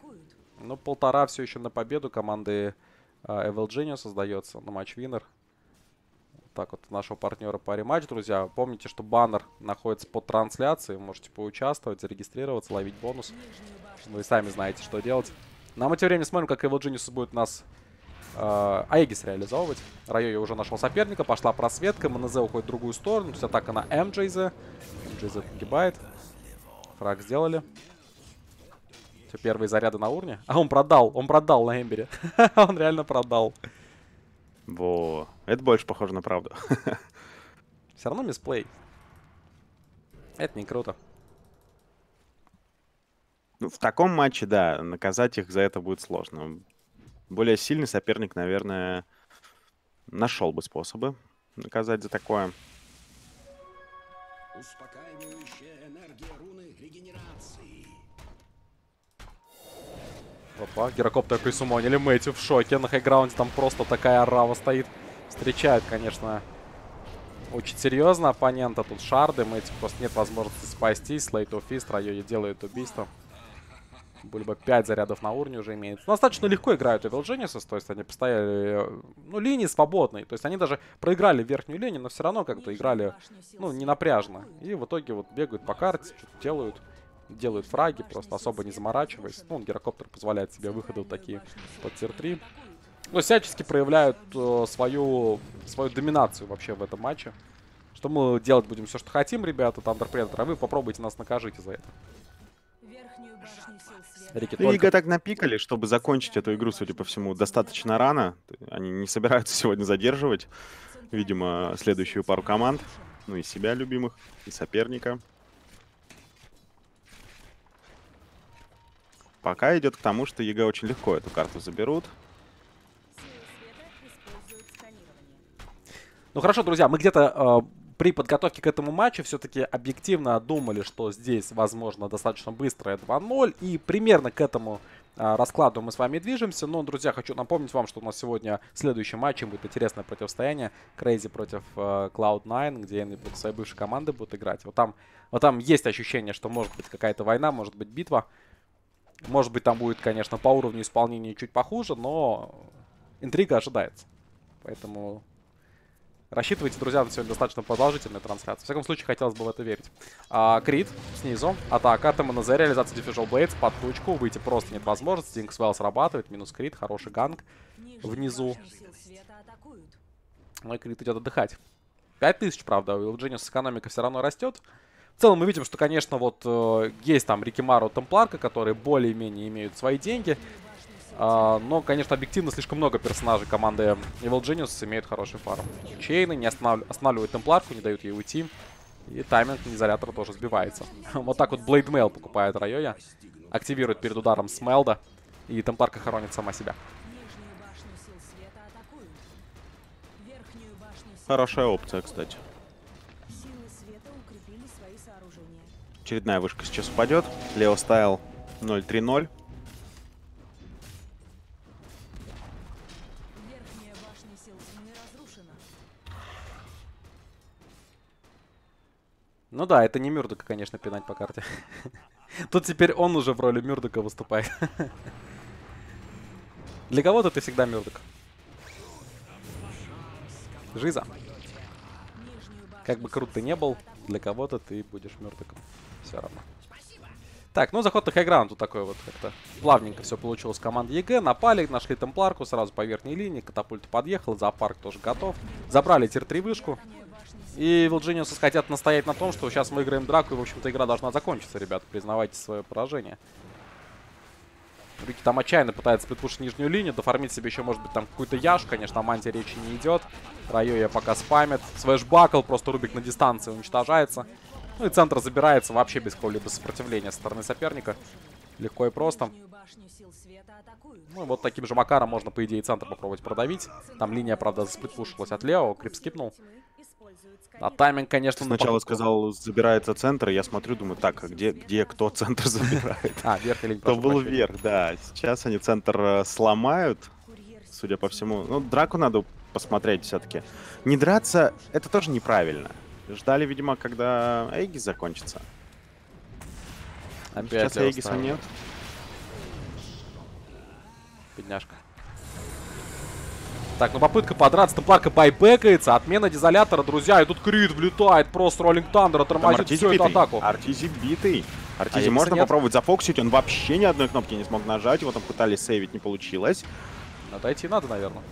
Ну, полтора все еще на победу команды э, Evil Genius создается на матч Винер. так вот нашего партнера по рематч, друзья. Помните, что баннер находится под трансляцией. Вы можете поучаствовать, зарегистрироваться, ловить бонус. Вы сами знаете, что делать. На ну, мы время смотрим, как Evil Genius будет нас э, а, Аегис реализовывать. Райо уже нашел соперника, пошла просветка. МНЗ уходит в другую сторону. То есть атака на МДЖЗ. МДЖЗ погибает. Фраг сделали. Все, первые заряды на урне. А он продал, он продал на Эмбере. он реально продал. Во, это больше похоже на правду. Все равно мисплей. Это не круто. Ну, в таком матче, да, наказать их за это будет сложно. Более сильный соперник, наверное, нашел бы способы наказать за такое. Успокаивай. Опа, Герокоптер присумонили. Мэтью в шоке. На хайграунде там просто такая рава стоит. Встречают, конечно, очень серьезно оппонента. Тут шарды. Мэтью просто нет возможности спастись. Слейт офист. Районе делает убийство. Бульба 5 зарядов на уровне уже имеет. Но достаточно легко играют Evil Geniuses, то есть они постояли, э, ну, линии свободные. То есть они даже проиграли верхнюю линию, но все равно как-то играли, ну, не напряжно. И в итоге вот бегают по карте, что-то делают делают фраги, просто особо не заморачиваясь. Ну, он гирокоптер позволяет себе выходы вот такие под тир-3. Но ну, всячески проявляют э, свою, свою доминацию вообще в этом матче. Что мы делать будем все, что хотим, ребята, там Дарпредатор, а вы попробуйте нас накажите за это. Рики ну, только... Иго так напикали, чтобы закончить эту игру, судя по всему, достаточно рано. Они не собираются сегодня задерживать, видимо, следующую пару команд. Ну и себя любимых, и соперника. Пока идет к тому, что ЕГЭ очень легко эту карту заберут. Ну хорошо, друзья, мы где-то э, при подготовке к этому матчу все-таки объективно думали, что здесь, возможно, достаточно быстрое 2-0. И примерно к этому э, раскладу мы с вами движемся. Но, друзья, хочу напомнить вам, что у нас сегодня следующим матчем будет интересное противостояние. Крейзи против э, Cloud9, где они против своей бывшей команды будут играть. Вот там, вот там есть ощущение, что может быть какая-то война, может быть битва. Может быть, там будет, конечно, по уровню исполнения чуть похуже, но интрига ожидается. Поэтому рассчитывайте, друзья, на сегодня достаточно продолжительная трансляция. В всяком случае, хотелось бы в это верить. А, Крит снизу, атака, ТМНЗ, реализация Diffusion Blades под кучку. Выйти просто нет возможности. Динксвелл срабатывает, минус Крит, хороший ганг внизу. Мой ну Крит идет отдыхать. 5000, правда, у Genius экономика все равно растет. В целом мы видим, что, конечно, вот э, есть там Рикимару Темпларка, которые более-менее имеют свои деньги. Э, но, конечно, объективно слишком много персонажей команды Evil Genius имеют хороший фарм. Чейны не останавли останавливают Темпларку, не дают ей уйти. И тайминг Низолятора тоже сбивается. вот так вот Блейдмейл покупает Райоя. Активирует перед ударом Смелда. И Темпларка хоронит сама себя. Хорошая опция, кстати. Очередная вышка сейчас упадет. Лео стайл 0-3-0. Ну да, это не Мюрдока, конечно, пинать по карте. Тут теперь он уже в роли Мюрдока выступает. Для кого-то ты всегда Мюрдок. Жиза. Как бы крут ты не был, для кого-то ты будешь Мюрдоком все равно. Так, ну заход на хайграунд тут такой вот как-то плавненько все получилось. Команда ЕГЭ напали, нашли темпларку сразу по верхней линии, катапульт подъехал, зоопарк тоже готов. Забрали тир-3 вышку. И Вилджиниусы хотят настоять на том, что сейчас мы играем драку, и, в общем-то, игра должна закончиться, ребят. Признавайте свое поражение. Рюки там отчаянно пытается притушить нижнюю линию, доформить себе еще, может быть, там какую-то яшку, Конечно, о манте речи не идет. Раю я пока спамит. Свэшбакл, просто Рубик на дистанции уничтожается. Ну и центр забирается вообще без какого-либо сопротивления со стороны соперника. Легко и просто. Ну и вот таким же макаром можно, по идее, центр попробовать продавить. Там линия, правда, засплитпушилась от Лео, крип скипнул. А тайминг, конечно... сначала сказал, забирается центр, я смотрю, думаю, так, а где, где кто центр забирает? А, вверх или То был вверх, да. Сейчас они центр э, сломают, судя по всему. Ну, драку надо посмотреть все-таки. Не драться, это тоже неправильно. Ждали, видимо, когда Эйгис закончится. Опять Сейчас Эйгиса ставлю. нет. Бедняжка. Так, ну попытка подраться, темпларка байбекается, отмена дизолятора, друзья, и тут крит влетает, просто роллинг тандера, тормозит всю битый. эту атаку. Артизи битый. Артизи а можно нет? попробовать зафоксить, он вообще ни одной кнопки не смог нажать, его там пытались сейвить, не получилось. Отойти надо, наверное.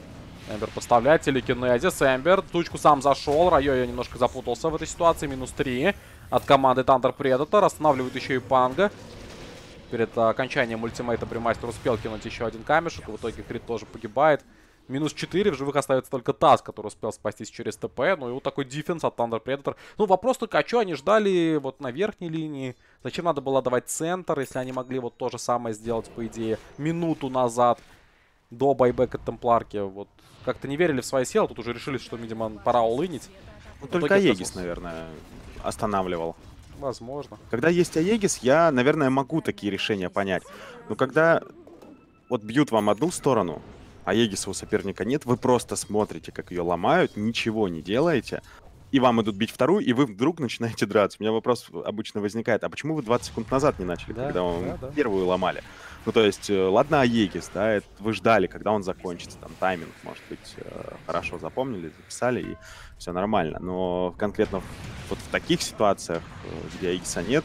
Эмбер поставляет телекинезис. Эмбер тучку сам зашел. Райо я немножко запутался в этой ситуации. Минус 3 от команды Thunder Predator. Останавливает еще и Панга. Перед а, окончанием ультимейта примастер успел кинуть еще один камешек. В итоге Крит тоже погибает. Минус 4, в живых остается только Таз, который успел спастись через ТП. Ну и вот такой дефенс от Thunder Predator. Ну вопрос только, а что они ждали вот на верхней линии? Зачем надо было давать центр, если они могли вот то же самое сделать, по идее, минуту назад? до байбека Темпларки. Вот как-то не верили в свои силы, а тут уже решили, что, видимо, пора улынить. Ну, только Егис, наверное, останавливал. Возможно. Когда есть Аегис, я, наверное, могу такие решения понять. Но когда вот бьют вам одну сторону, а Егиса у соперника нет, вы просто смотрите, как ее ломают, ничего не делаете, и вам идут бить вторую, и вы вдруг начинаете драться. У меня вопрос обычно возникает, а почему вы 20 секунд назад не начали, да, когда вам да, да. первую ломали? Ну, то есть, э, ладно, Аегис, да, это вы ждали, когда он закончится, там, тайминг, может быть, э, хорошо запомнили, записали, и все нормально. Но конкретно вот в таких ситуациях, э, где Аегиса нет,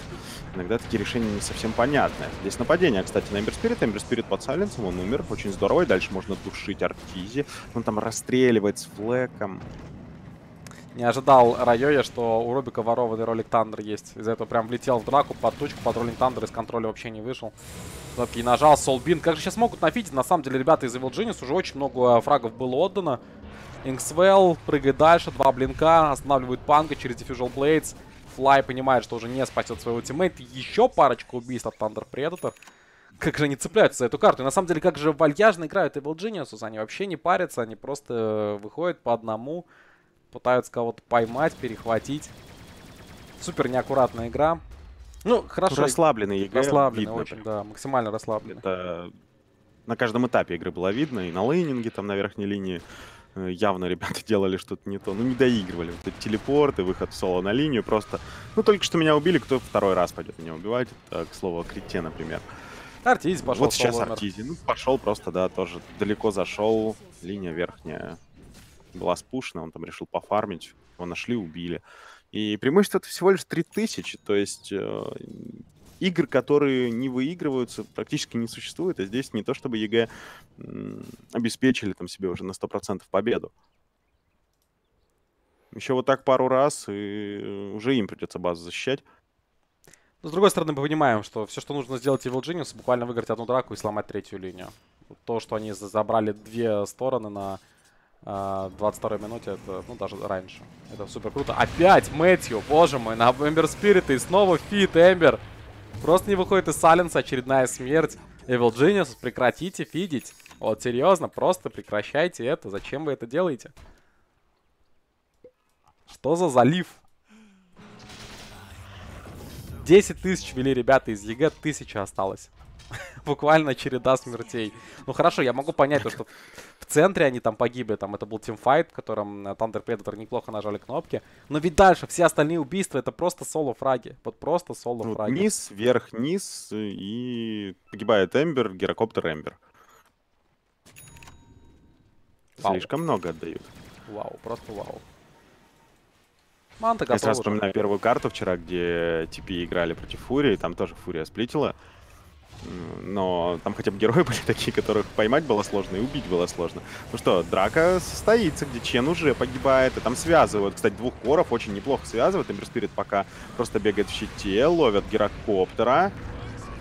иногда такие решения не совсем понятны. Здесь нападение, кстати, на Эмбер Спирит. Эмбер Спирит под сайленсом, он умер, очень здорово, и дальше можно тушить Артизи. Он там расстреливает с флеком. Не ожидал Райоя, что у Рубика ворованный ролик Тандер есть. Из-за этого прям влетел в драку под тучку, под ролик Тандер из контроля вообще не вышел. Все-таки нажал Солбин. Как же сейчас могут нафидить? На самом деле, ребята из Evil Genius уже очень много э, фрагов было отдано. Инксвелл прыгает дальше, два блинка, останавливает Панка через Diffusion Blades. Флай понимает, что уже не спасет своего тиммейта. Еще парочка убийств от Thunder Predator. Как же они цепляются за эту карту. И на самом деле, как же вальяжно играют Evil Geniuses. Они вообще не парятся, они просто э, выходят по одному. Пытаются кого-то поймать, перехватить. Супер неаккуратная игра. Ну, хорошо. Расслабленный ЕГЭ. Расслабленный видно, очень, прям. да. Максимально расслабленный. Это на каждом этапе игры было видно. И на лейнинге, там на верхней линии э, явно ребята делали что-то не то. Ну, не доигрывали. Вот эти телепорты, выход в соло на линию. Просто, ну, только что меня убили, кто второй раз пойдет меня убивать. Это, к слову, о крите, например. Артизи пошел. Вот сейчас Артизи. Ну, пошел просто, да, тоже далеко зашел. Линия верхняя была спушена, он там решил пофармить, его нашли, убили. И преимущество это всего лишь 3000, то есть э, игр, которые не выигрываются, практически не существует, а здесь не то чтобы ЕГЭ обеспечили там себе уже на 100% победу. Еще вот так пару раз, и уже им придется базу защищать. Но с другой стороны, мы понимаем, что все, что нужно сделать Evil Genius, буквально выиграть одну драку и сломать третью линию. То, что они забрали две стороны на 22 а, минуте, это, ну, даже раньше. Это супер круто. Опять Мэтью, боже мой, на Эмбер спириты и снова фит Эмбер. Просто не выходит из Саленса, очередная смерть. Evil Genius, прекратите фидить. Вот, серьезно, просто прекращайте это. Зачем вы это делаете? Что за залив? 10 тысяч вели ребята из ЕГЭ, тысяча осталось. Буквально череда смертей. Ну хорошо, я могу понять, то, что в центре они там погибли. Там это был тимфайт, в котором э, Thunder Predator неплохо нажали кнопки. Но ведь дальше все остальные убийства это просто соло-фраги. Вот просто ну, соло-фраги. низ, вверх, низ. И погибает Эмбер, гирокоптер Эмбер. Вау. Слишком много отдают. Вау, просто вау. Манта Я сразу вспоминаю первую карту вчера, где TP играли против Фурии, там тоже Фурия сплитила но там хотя бы герои были такие, которых поймать было сложно и убить было сложно. Ну что, драка состоится, где Чен уже погибает, и там связывают. Кстати, двух коров очень неплохо связывают. Эмберспирит пока просто бегает в щите, ловят гирокоптера.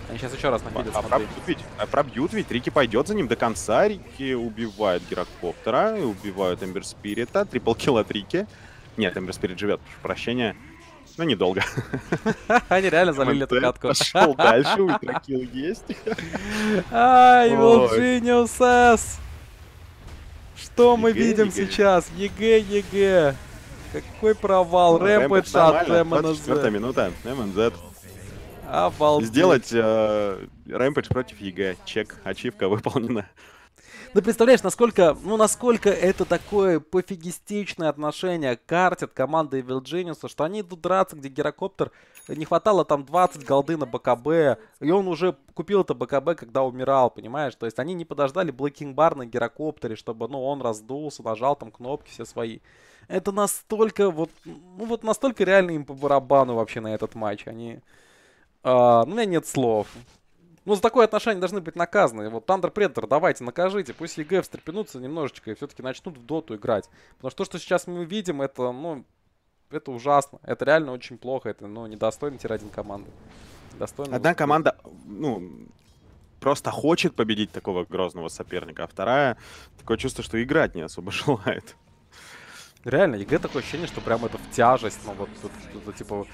Они сейчас еще раз нахилят, а пробьют ведь, а пробьют ведь, Рики пойдет за ним до конца, Рики убивает гирокоптера, и убивают Эмберспирита, трипл килл от Рики. Нет, Эмберспирит живет, прошу прощения. Но ну, недолго. Они реально залили эту катку. Пошел дальше, ультракил есть. Ай, Волджиниусас! Что мы видим сейчас? ЕГЭ, ЕГЭ. Какой провал. Ну, Рэпэдж от МНЗ. минута. МНЗ. Обалдеть. Сделать э, против ЕГЭ. Чек. Ачивка выполнена. Ну, представляешь, насколько, ну, насколько это такое пофигистичное отношение картит команды Evil Genius, что они идут драться, где Герокоптер э, не хватало там 20 голды на БКБ, и он уже купил это БКБ, когда умирал, понимаешь? То есть они не подождали Блэкинг Бар на Герокоптере, чтобы, ну, он раздулся, нажал там кнопки все свои. Это настолько вот, ну, вот настолько реально им по барабану вообще на этот матч. Они... А, ну, у меня нет слов. Ну, за такое отношение должны быть наказаны. Вот Thunder Predator, давайте, накажите. Пусть ЕГЭ встрепенутся немножечко и все-таки начнут в доту играть. Потому что то, что сейчас мы видим, это, ну, это ужасно. Это реально очень плохо. Это, ну, недостойно тир-1 команды. Достойно Одна выступить. команда, ну, просто хочет победить такого грозного соперника, а вторая такое чувство, что играть не особо желает. Реально, ЕГЭ такое ощущение, что прям это в тяжесть, ну вот, это, это, это типа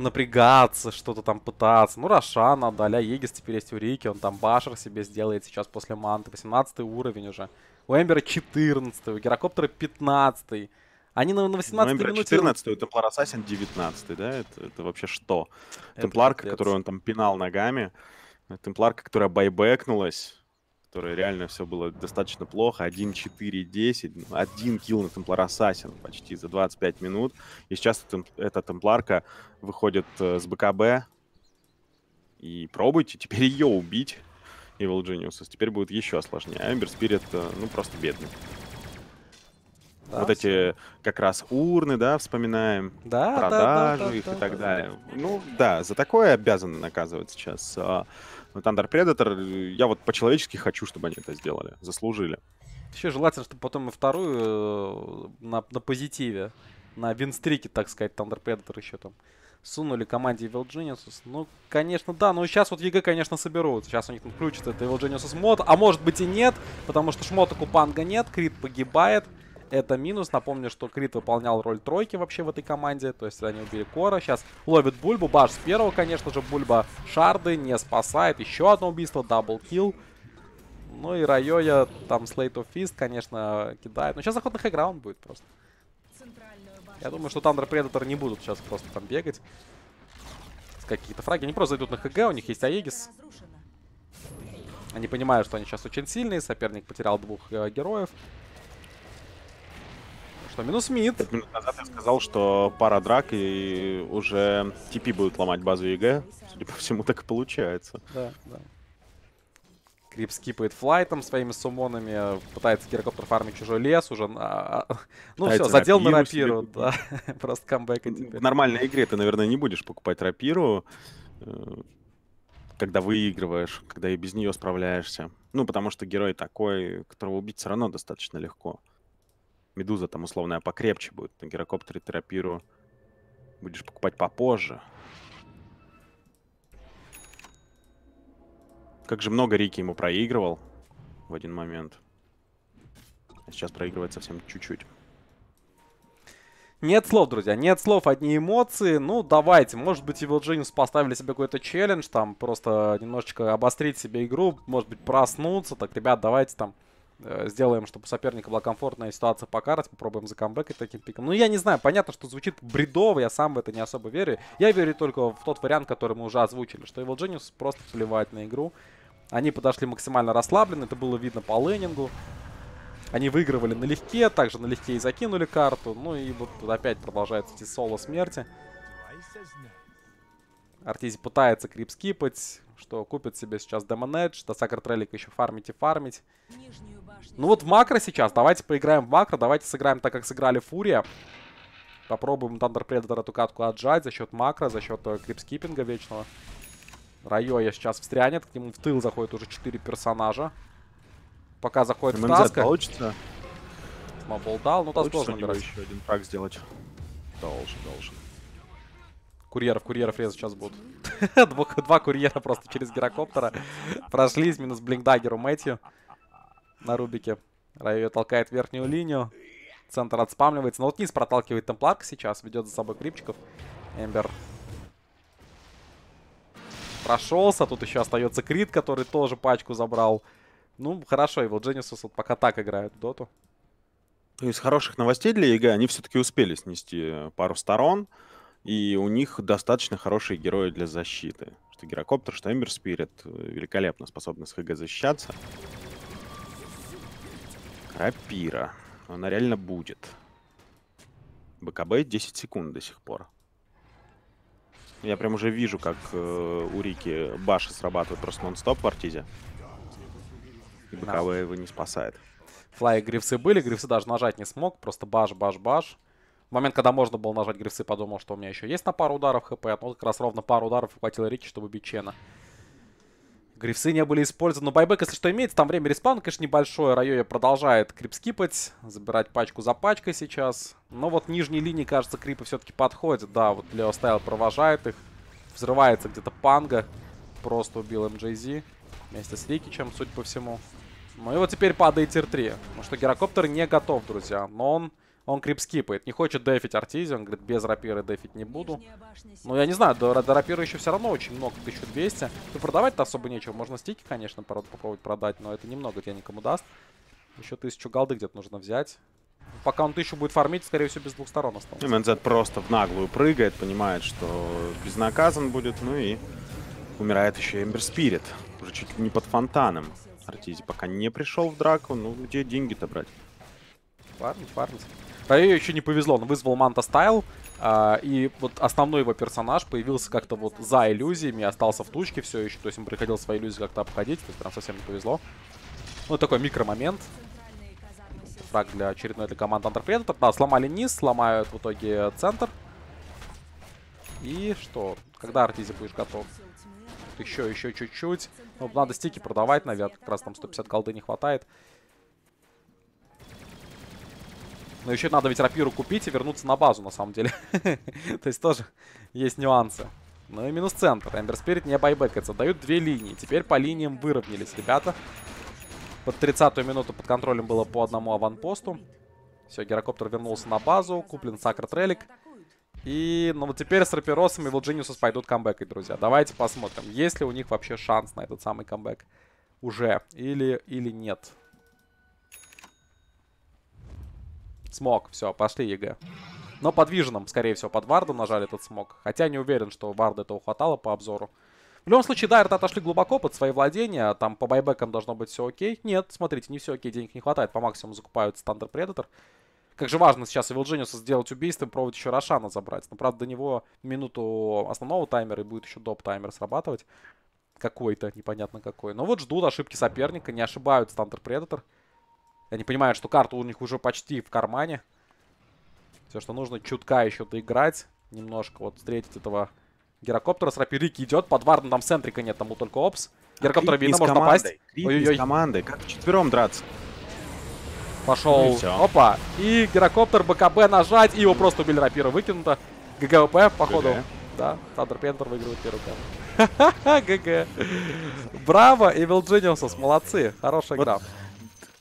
напрягаться, что-то там пытаться. Ну, Роша надо, а Егис теперь есть у Рики, он там башер себе сделает сейчас после манты. 18 уровень уже. У Эмбера 14, у Герокоптера 15. Они на, на 18 ну, минуте... 14 у Темплар Ассасин 19 да? Это, это вообще что? Темпларка, которую он там пинал ногами. Темпларка, которая байбекнулась которой реально все было достаточно плохо. 1-4-10, ну, один килл на Темплар Ассасин почти за 25 минут. И сейчас эта Темпларка выходит э, с БКБ. И пробуйте теперь ее убить, Evil Geniuses. Теперь будет еще сложнее. А Эмбер Спирит, ну, просто бедный. Да, вот эти как раз урны, да, вспоминаем, да, продажи да, да, да, их да, и так да, далее. Да. Ну да, за такое обязаны наказывать сейчас а, но ну, Thunder Predator, я вот по-человечески хочу, чтобы они это сделали, заслужили. Еще желательно, чтобы потом и вторую э, на, на позитиве, на винстрике, так сказать, Thunder Predator еще там сунули команде Evil Geniuses. Ну, конечно, да, но ну, сейчас вот ЕГЭ, конечно, соберут. Сейчас у них там включат это Evil Geniuses мод, а может быть и нет, потому что шмоток у Панга нет, Крит погибает это минус. Напомню, что Крит выполнял роль тройки вообще в этой команде. То есть они убили Кора. Сейчас ловит Бульбу. Баш с первого, конечно же. Бульба шарды не спасает. Еще одно убийство. Дабл килл. Ну и Райоя, там Slate of Fist, конечно, кидает. Но сейчас заход на хайграунд будет просто. Я думаю, что Тандер Предатор не будут сейчас просто там бегать. С какие-то фраги. Они просто зайдут на ХГ, у них есть Аегис. Они понимают, что они сейчас очень сильные. Соперник потерял двух э, героев. Что, минус мид. Пять минут назад я сказал, что пара драк и уже типи будут ломать базу ЕГЭ. Судя по всему, так и получается. Да, да. Крип скипает флайтом своими суммонами, пытается гирокоптер фармить чужой лес уже. На... А, ну все, задел на рапиру, себе. да. Просто камбэк ну, теперь. В нормальной игре ты, наверное, не будешь покупать рапиру, э, когда выигрываешь, когда и без нее справляешься. Ну, потому что герой такой, которого убить все равно достаточно легко. Медуза там условная покрепче будет. На гирокоптере терапиру будешь покупать попозже. Как же много Рики ему проигрывал в один момент. А сейчас проигрывает совсем чуть-чуть. Нет слов, друзья, нет слов, одни эмоции. Ну, давайте, может быть, Evil Genius поставили себе какой-то челлендж, там, просто немножечко обострить себе игру, может быть, проснуться. Так, ребят, давайте там Э, сделаем, чтобы у соперника была комфортная ситуация по карте, попробуем и таким пиком. Ну, я не знаю, понятно, что звучит бредово, я сам в это не особо верю. Я верю только в тот вариант, который мы уже озвучили, что Evil Genius просто плевать на игру. Они подошли максимально расслабленно, это было видно по лейнингу. Они выигрывали налегке, также налегке и закинули карту. Ну и вот тут опять продолжаются эти соло смерти. Артизи пытается крип скипать что купит себе сейчас Demon Edge, что Сакр Трелик еще фармить и фармить. Ну вот в макро сейчас, давайте поиграем в макро, давайте сыграем так, как сыграли Фурия. Попробуем Thunder Predator эту катку отжать за счет макро, за счет крипскипинга э, вечного. Райоя сейчас встрянет, к нему в тыл заходит уже 4 персонажа. Пока заходит ММЗ Таска. получится? Мобол дал, но Таск должен еще один фраг сделать. Должен, должен. Курьеров, курьеров резать сейчас будут. Два курьера просто через гирокоптера. Прошлись, минус блинкдагеру Мэтью на Рубике. Райо толкает верхнюю линию. Центр отспамливается. Но вот низ проталкивает Темпларка сейчас. Ведет за собой Крипчиков. Эмбер прошелся. Тут еще остается Крит, который тоже пачку забрал. Ну, хорошо, его Дженнисус вот пока так играет в доту. Ну, из хороших новостей для ЕГЭ они все-таки успели снести пару сторон. И у них достаточно хорошие герои для защиты. Что Герокоптер, что Эмбер Спирит э, великолепно способны с ХГ защищаться. Крапира. Она реально будет. БКБ 10 секунд до сих пор. Я прям уже вижу, как э, у Рики баши срабатывают просто нон-стоп в Артизе. И БКБ его не спасает. Флай грифсы были, грифсы даже нажать не смог, просто баш-баш-баш. В момент, когда можно было нажать грифсы, подумал, что у меня еще есть на пару ударов хп. Но а как раз ровно пару ударов хватило Рики, чтобы бить Чена. Грифсы не были использованы. Но байбек, если что, имеется. Там время респауна, конечно, небольшое. Райоя продолжает крипскипать. Забирать пачку за пачкой сейчас. Но вот нижней линии, кажется, крипы все-таки подходят. Да, вот Лео Стайл провожает их. Взрывается где-то панга. Просто убил МДЗ вместе с Рикичем, судя по всему. Ну и вот теперь падает тир 3. Потому что гирокоптер не готов, друзья. Но он он крипскипает, не хочет дефить Артизи, он говорит, без рапиры дефить не буду. Ну, я не знаю, до, до рапиры еще все равно очень много, 1200. И ну, продавать-то особо нечего, можно стики, конечно, попробовать продать, но это немного тебя никому даст. Еще тысячу голды где-то нужно взять. Пока он тысячу будет фармить, скорее всего, без двух сторон останется. МНЗ просто в наглую прыгает, понимает, что безнаказан будет, ну и умирает еще Эмбер Спирит. Уже чуть не под фонтаном. Артизи пока не пришел в драку, ну где деньги-то брать? Парни, парни. Раю еще не повезло, он вызвал Манта Стайл, Uh, и вот основной его персонаж появился как-то вот за иллюзиями, остался в тучке все еще. То есть ему приходилось свои иллюзии как-то обходить. То есть прям совсем не повезло. Ну, такой микромомент. Фраг для очередной для команды Андерпредатор. Да, сломали низ, сломают в итоге центр. И что? Когда Артизи будешь готов? Еще, еще чуть-чуть. Ну, надо стики продавать, наверное. Как раз там 150 голды не хватает. Но еще надо ведь рапиру купить и вернуться на базу, на самом деле. То есть тоже есть нюансы. Ну и минус центр. Эмбер Спирит не байбекается. Дают две линии. Теперь по линиям выровнялись ребята. Под 30-ю минуту под контролем было по одному аванпосту. Все, Герокоптер вернулся на базу. Куплен Сакр Трелик. И, ну вот теперь с Раперосом и Вилджиниусус пойдут камбэкать, друзья. Давайте посмотрим, есть ли у них вообще шанс на этот самый камбэк уже или, или нет. Смог, все, пошли ЕГЭ. Но под Виженом, скорее всего, под Вардом нажали этот смог. Хотя не уверен, что Варда этого хватало по обзору. В любом случае, Дайрт отошли глубоко под свои владения. Там по байбекам должно быть все окей. Нет, смотрите, не все окей, денег не хватает. По максимуму закупают стандарт Предатор. Как же важно сейчас Evil сделать убийство и пробовать еще Рошана забрать. Но, правда, до него минуту основного таймера и будет еще доп таймер срабатывать. Какой-то, непонятно какой. Но вот ждут ошибки соперника, не ошибают стандарт Предатор. Они понимают, что карта у них уже почти в кармане. Все, что нужно, чутка еще доиграть. Немножко вот встретить этого гирокоптера. С рапирики идет. Под варном там центрика нет, тому только опс. Гирокоптер а видно, может напасть. Ой-ой-ой. команды. Как четвером драться? Пошел. Ну и Опа. И гирокоптер БКБ нажать. И его просто убили рапира выкинуто. ГГВП, походу. Да, Тандер Пендер выигрывает первую карту. ГГ. Браво, Evil Geniuses, молодцы. Хорошая игра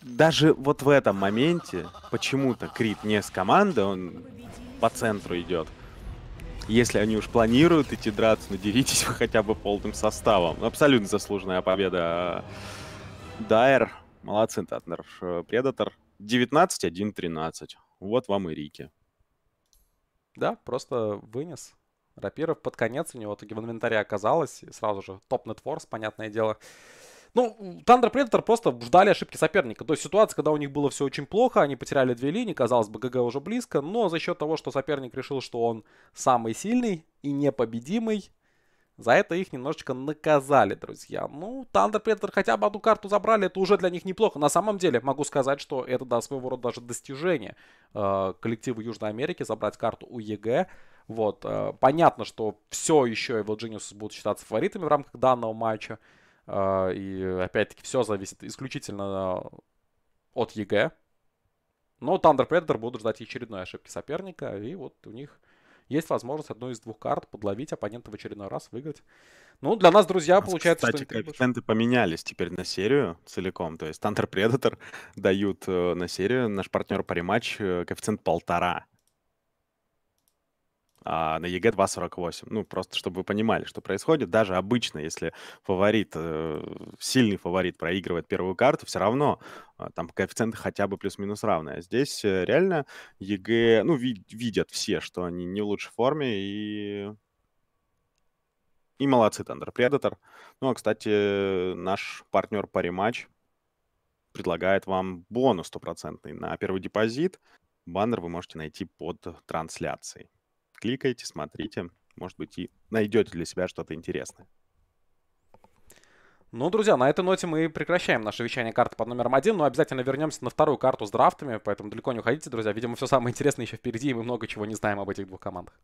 даже вот в этом моменте почему-то Крид не с команды, он по центру идет. Если они уж планируют идти драться, ну деритесь вы хотя бы полным составом. Абсолютно заслуженная победа. Э, Дайер, молодцы, Татнер, Предатор. 19-1-13. Вот вам и Рики. Да, просто вынес. Рапиров под конец у него таки в инвентаре оказалось. И сразу же топ-нетворс, понятное дело. Ну, Thunder Predator просто ждали ошибки соперника. То есть ситуация, когда у них было все очень плохо, они потеряли две линии, казалось бы, ГГ уже близко, но за счет того, что соперник решил, что он самый сильный и непобедимый, за это их немножечко наказали, друзья. Ну, Thunder Predator хотя бы одну карту забрали, это уже для них неплохо. На самом деле, могу сказать, что это, да, своего рода даже достижение э, коллектива Южной Америки, забрать карту у ЕГЭ. Вот, э, понятно, что все еще Evil Geniuses будут считаться фаворитами в рамках данного матча. А, и опять-таки все зависит исключительно от ЕГЭ. Но Thunder Predator будут ждать очередной ошибки соперника, и вот у них есть возможность одну из двух карт подловить оппонента в очередной раз, выиграть. Ну, для нас, друзья, а, получается, Кстати, коэффициенты поменялись теперь на серию целиком. То есть Thunder Predator дают э, на серию, наш партнер по рематч, э, коэффициент полтора а на ЕГЭ 2.48. Ну, просто чтобы вы понимали, что происходит. Даже обычно, если фаворит, э, сильный фаворит проигрывает первую карту, все равно а, там коэффициенты хотя бы плюс-минус равные. А здесь э, реально ЕГЭ, ну, видят все, что они не в лучшей форме и... И молодцы, Thunder Предатор. Ну, а, кстати, наш партнер по рематч предлагает вам бонус стопроцентный на первый депозит. Баннер вы можете найти под трансляцией кликайте, смотрите, может быть, и найдете для себя что-то интересное. Ну, друзья, на этой ноте мы прекращаем наше вещание карты под номером один, но обязательно вернемся на вторую карту с драфтами, поэтому далеко не уходите, друзья. Видимо, все самое интересное еще впереди, и мы много чего не знаем об этих двух командах.